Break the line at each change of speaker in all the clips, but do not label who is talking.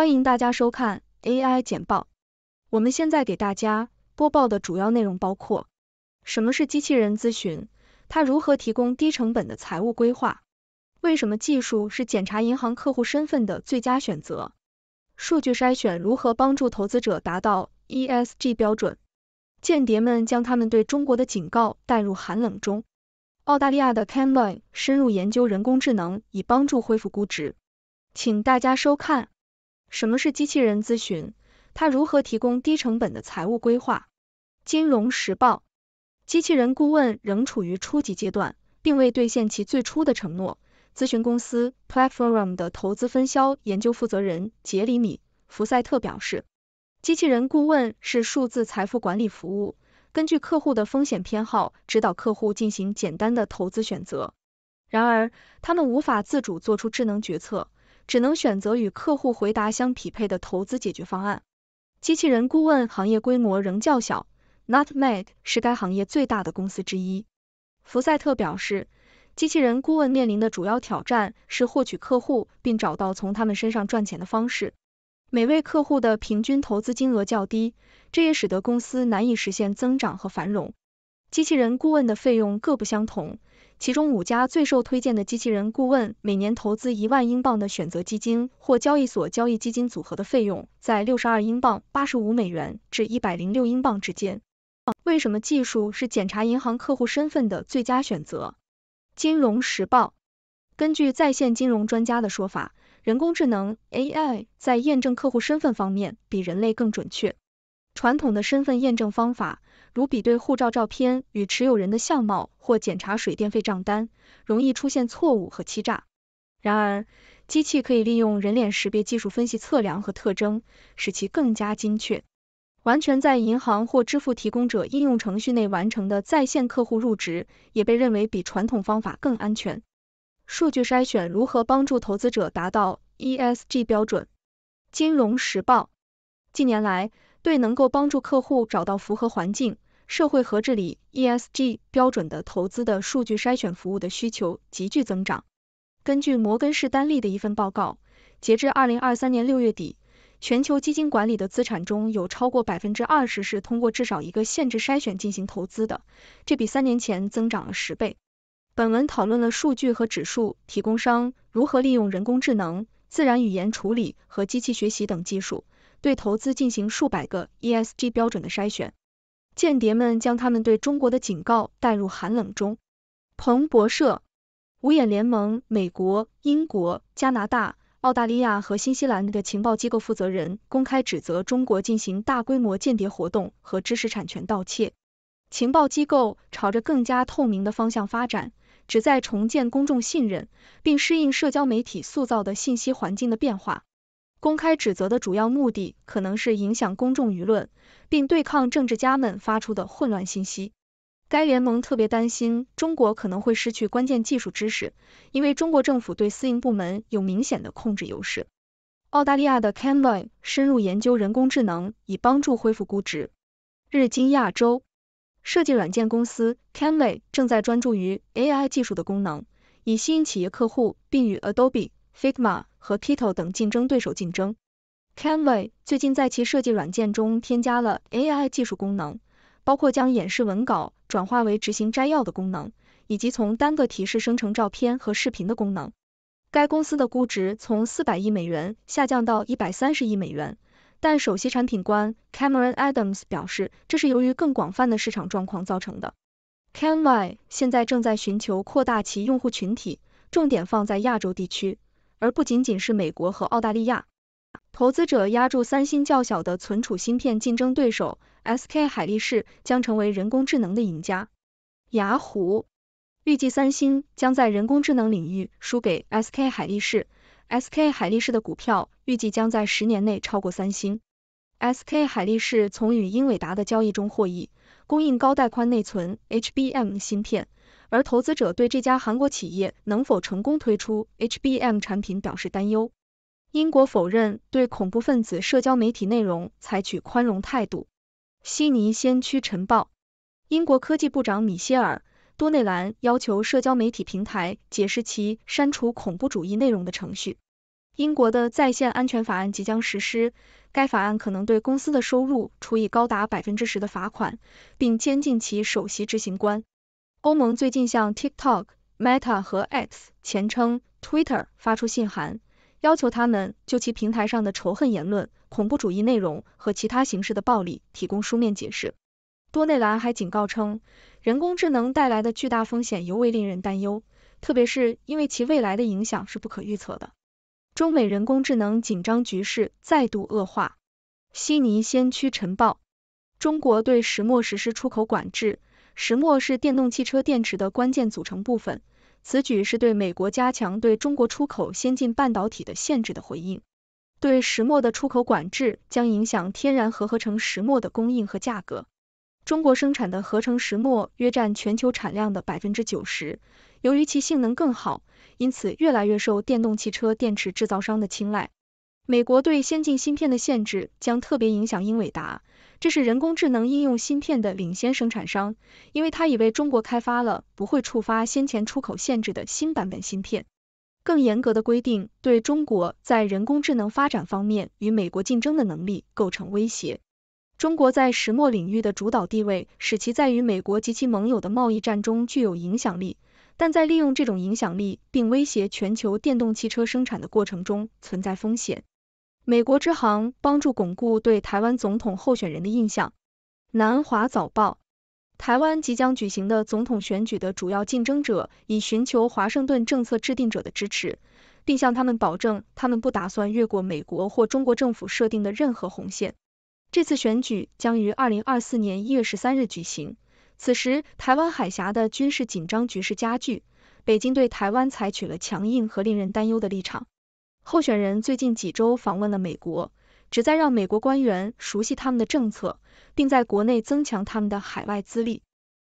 欢迎大家收看 AI 简报。我们现在给大家播报的主要内容包括：什么是机器人咨询，它如何提供低成本的财务规划？为什么技术是检查银行客户身份的最佳选择？数据筛选如何帮助投资者达到 ESG 标准？间谍们将他们对中国的警告带入寒冷中。澳大利亚的 Canva 深入研究人工智能以帮助恢复估值。请大家收看。什么是机器人咨询？它如何提供低成本的财务规划？金融时报，机器人顾问仍处于初级阶段，并未兑现其最初的承诺。咨询公司 Platform 的投资分销研究负责人杰里米·福赛特表示，机器人顾问是数字财富管理服务，根据客户的风险偏好指导客户进行简单的投资选择。然而，他们无法自主做出智能决策。只能选择与客户回答相匹配的投资解决方案。机器人顾问行业规模仍较小，NotMad 是该行业最大的公司之一。福赛特表示，机器人顾问面临的主要挑战是获取客户，并找到从他们身上赚钱的方式。每位客户的平均投资金额较低，这也使得公司难以实现增长和繁荣。机器人顾问的费用各不相同。其中五家最受推荐的机器人顾问每年投资一万英镑的选择基金或交易所交易基金组合的费用在六十二英镑八十五美元至一百零六英镑之间。为什么技术是检查银行客户身份的最佳选择？金融时报根据在线金融专家的说法，人工智能 AI 在验证客户身份方面比人类更准确。传统的身份验证方法。如比对护照照片与持有人的相貌，或检查水电费账单，容易出现错误和欺诈。然而，机器可以利用人脸识别技术分析测量和特征，使其更加精确。完全在银行或支付提供者应用程序内完成的在线客户入职，也被认为比传统方法更安全。数据筛选如何帮助投资者达到 ESG 标准？金融时报近年来，对能够帮助客户找到符合环境。社会和治理 （ESG） 标准的投资的数据筛选服务的需求急剧增长。根据摩根士丹利的一份报告，截至二零二三年六月底，全球基金管理的资产中有超过百分之二十是通过至少一个限制筛选进行投资的，这比三年前增长了十倍。本文讨论了数据和指数提供商如何利用人工智能、自然语言处理和机器学习等技术，对投资进行数百个 ESG 标准的筛选。间谍们将他们对中国的警告带入寒冷中。彭博社、五眼联盟、美国、英国、加拿大、澳大利亚和新西兰的情报机构负责人公开指责中国进行大规模间谍活动和知识产权盗窃。情报机构朝着更加透明的方向发展，旨在重建公众信任，并适应社交媒体塑造的信息环境的变化。公开指责的主要目的可能是影响公众舆论，并对抗政治家们发出的混乱信息。该联盟特别担心中国可能会失去关键技术知识，因为中国政府对私营部门有明显的控制优势。澳大利亚的 Canva 深入研究人工智能，以帮助恢复估值。日经亚洲设计软件公司 Canva 正在专注于 AI 技术的功能，以吸引企业客户，并与 Adobe。Figma 和 k e t o 等竞争对手竞争。Canva 最近在其设计软件中添加了 AI 技术功能，包括将演示文稿转化为执行摘要的功能，以及从单个提示生成照片和视频的功能。该公司的估值从四百亿美元下降到一百三十亿美元，但首席产品官 Cameron Adams 表示，这是由于更广泛的市场状况造成的。Canva 现在正在寻求扩大其用户群体，重点放在亚洲地区。而不仅仅是美国和澳大利亚，投资者押注三星较小的存储芯片竞争对手 SK 海力士将成为人工智能的赢家。雅虎预计三星将在人工智能领域输给 SK 海力士，SK 海力士的股票预计将在十年内超过三星。SK 海力士从与英伟达的交易中获益，供应高带宽内存 （HBM） 芯片。而投资者对这家韩国企业能否成功推出 HBM 产品表示担忧。英国否认对恐怖分子社交媒体内容采取宽容态度。悉尼先驱晨报，英国科技部长米歇尔·多内兰要求社交媒体平台解释其删除恐怖主义内容的程序。英国的在线安全法案即将实施，该法案可能对公司的收入处以高达百分之十的罚款，并监禁其首席执行官。欧盟最近向 TikTok、Meta 和 X（ 前称 Twitter） 发出信函，要求他们就其平台上的仇恨言论、恐怖主义内容和其他形式的暴力提供书面解释。多内兰还警告称，人工智能带来的巨大风险尤为令人担忧，特别是因为其未来的影响是不可预测的。中美人工智能紧张局势再度恶化。悉尼先驱晨报：中国对石墨实施出口管制。石墨是电动汽车电池的关键组成部分，此举是对美国加强对中国出口先进半导体的限制的回应。对石墨的出口管制将影响天然和合成石墨的供应和价格。中国生产的合成石墨约占全球产量的百分之九十，由于其性能更好，因此越来越受电动汽车电池制造商的青睐。美国对先进芯片的限制将特别影响英伟达。这是人工智能应用芯片的领先生产商，因为他已为中国开发了不会触发先前出口限制的新版本芯片。更严格的规定对中国在人工智能发展方面与美国竞争的能力构成威胁。中国在石墨领域的主导地位使其在与美国及其盟友的贸易战中具有影响力，但在利用这种影响力并威胁全球电动汽车生产的过程中存在风险。美国之行帮助巩固对台湾总统候选人的印象。南华早报：台湾即将举行的总统选举的主要竞争者以寻求华盛顿政策制定者的支持，并向他们保证他们不打算越过美国或中国政府设定的任何红线。这次选举将于二零二四年一月十三日举行。此时，台湾海峡的军事紧张局势加剧，北京对台湾采取了强硬和令人担忧的立场。候选人最近几周访问了美国，旨在让美国官员熟悉他们的政策，并在国内增强他们的海外资历。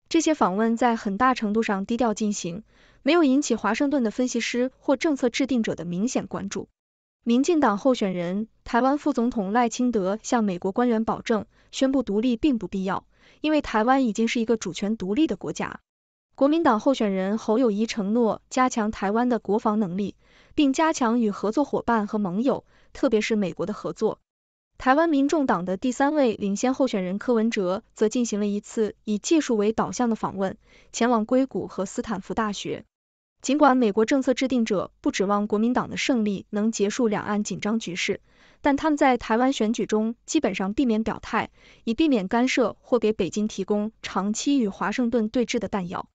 这些访问在很大程度上低调进行，没有引起华盛顿的分析师或政策制定者的明显关注。民进党候选人、台湾副总统赖清德向美国官员保证，宣布独立并不必要，因为台湾已经是一个主权独立的国家。国民党候选人侯友谊承诺加强台湾的国防能力。并加强与合作伙伴和盟友，特别是美国的合作。台湾民众党的第三位领先候选人柯文哲则进行了一次以技术为导向的访问，前往硅谷和斯坦福大学。尽管美国政策制定者不指望国民党的胜利能结束两岸紧张局势，但他们在台湾选举中基本上避免表态，以避免干涉或给北京提供长期与华盛顿对峙的弹药。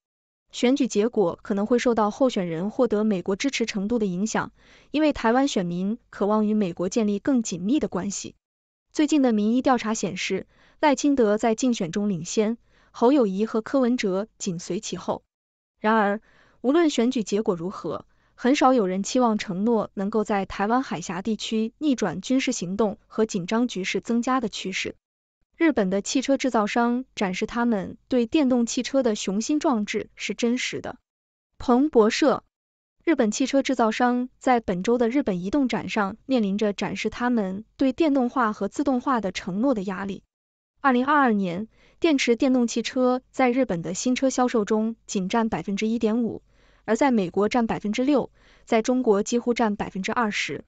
选举结果可能会受到候选人获得美国支持程度的影响，因为台湾选民渴望与美国建立更紧密的关系。最近的民意调查显示，赖清德在竞选中领先，侯友谊和柯文哲紧随其后。然而，无论选举结果如何，很少有人期望承诺能够在台湾海峡地区逆转军事行动和紧张局势增加的趋势。日本的汽车制造商展示他们对电动汽车的雄心壮志是真实的。彭博社。日本汽车制造商在本周的日本移动展上面临着展示他们对电动化和自动化的承诺的压力。二零二二年，电池电动汽车在日本的新车销售中仅占百分之一点五，而在美国占百分之六，在中国几乎占百分之二十。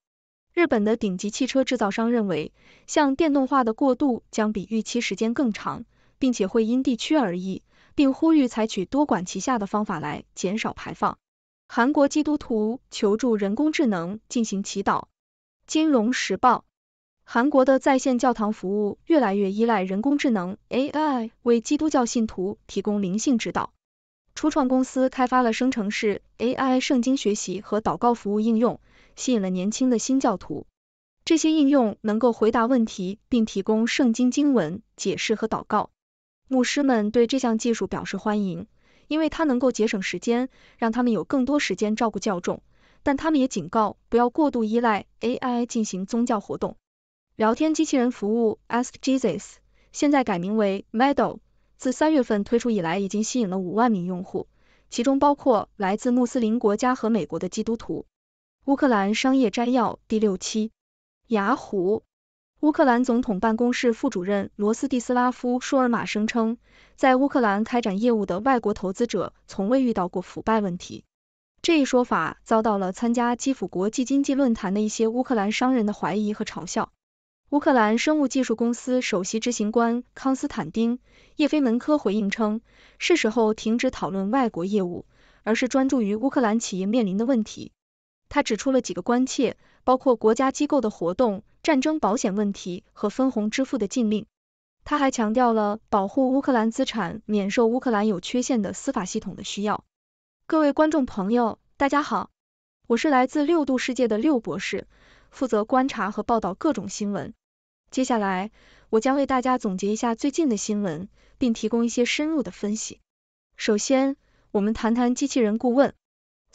日本的顶级汽车制造商认为，向电动化的过渡将比预期时间更长，并且会因地区而异，并呼吁采取多管齐下的方法来减少排放。韩国基督徒求助人工智能进行祈祷。金融时报：韩国的在线教堂服务越来越依赖人工智能 AI 为基督教信徒提供灵性指导。初创公司开发了生成式 AI 圣经学习和祷告服务应用。吸引了年轻的新教徒。这些应用能够回答问题，并提供圣经经文解释和祷告。牧师们对这项技术表示欢迎，因为它能够节省时间，让他们有更多时间照顾教众。但他们也警告不要过度依赖 AI 进行宗教活动。聊天机器人服务 Ask Jesus 现在改名为 Medal，自三月份推出以来，已经吸引了五万名用户，其中包括来自穆斯林国家和美国的基督徒。乌克兰商业摘要第六期。雅虎，乌克兰总统办公室副主任罗斯蒂斯拉夫舒尔玛声称，在乌克兰开展业务的外国投资者从未遇到过腐败问题。这一说法遭到了参加基辅国际经济论坛的一些乌克兰商人的怀疑和嘲笑。乌克兰生物技术公司首席执行官康斯坦丁叶菲门科回应称：“是时候停止讨论外国业务，而是专注于乌克兰企业面临的问题。”他指出了几个关切，包括国家机构的活动、战争保险问题和分红支付的禁令。他还强调了保护乌克兰资产免受乌克兰有缺陷的司法系统的需要。各位观众朋友，大家好，我是来自六度世界的六博士，负责观察和报道各种新闻。接下来，我将为大家总结一下最近的新闻，并提供一些深入的分析。首先，我们谈谈机器人顾问。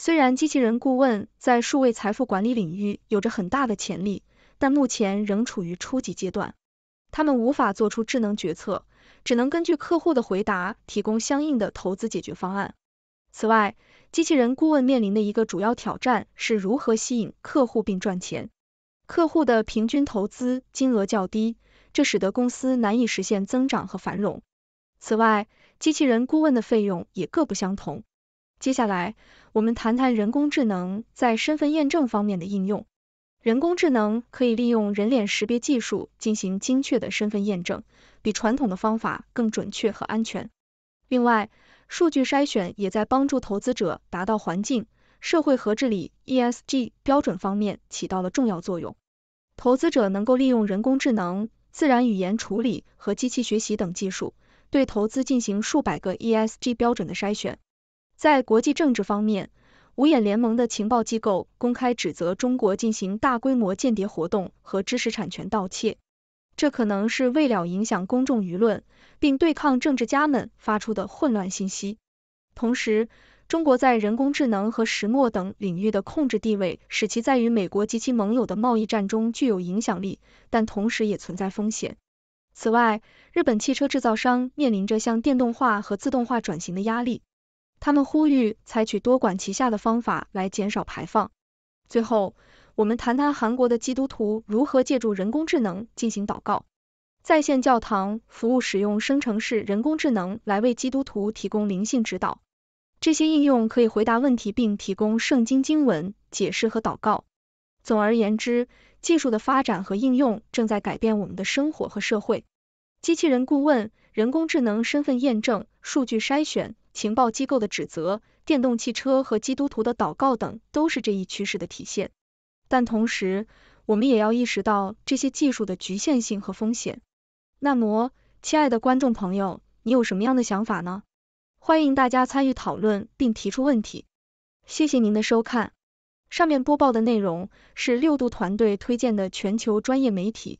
虽然机器人顾问在数位财富管理领域有着很大的潜力，但目前仍处于初级阶段。他们无法做出智能决策，只能根据客户的回答提供相应的投资解决方案。此外，机器人顾问面临的一个主要挑战是如何吸引客户并赚钱。客户的平均投资金额较低，这使得公司难以实现增长和繁荣。此外，机器人顾问的费用也各不相同。接下来。我们谈谈人工智能在身份验证方面的应用。人工智能可以利用人脸识别技术进行精确的身份验证，比传统的方法更准确和安全。另外，数据筛选也在帮助投资者达到环境、社会和治理 （ESG） 标准方面起到了重要作用。投资者能够利用人工智能、自然语言处理和机器学习等技术，对投资进行数百个 ESG 标准的筛选。在国际政治方面，五眼联盟的情报机构公开指责中国进行大规模间谍活动和知识产权盗窃，这可能是为了影响公众舆论，并对抗政治家们发出的混乱信息。同时，中国在人工智能和石墨等领域的控制地位，使其在与美国及其盟友的贸易战中具有影响力，但同时也存在风险。此外，日本汽车制造商面临着向电动化和自动化转型的压力。他们呼吁采取多管齐下的方法来减少排放。最后，我们谈谈韩国的基督徒如何借助人工智能进行祷告。在线教堂服务使用生成式人工智能来为基督徒提供灵性指导。这些应用可以回答问题并提供圣经经文解释和祷告。总而言之，技术的发展和应用正在改变我们的生活和社会。机器人顾问、人工智能身份验证、数据筛选。情报机构的指责、电动汽车和基督徒的祷告等，都是这一趋势的体现。但同时，我们也要意识到这些技术的局限性和风险。那么，亲爱的观众朋友，你有什么样的想法呢？欢迎大家参与讨论并提出问题。谢谢您的收看。上面播报的内容是六度团队推荐的全球专业媒体。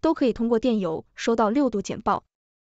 都可以通过电邮收到六度简报。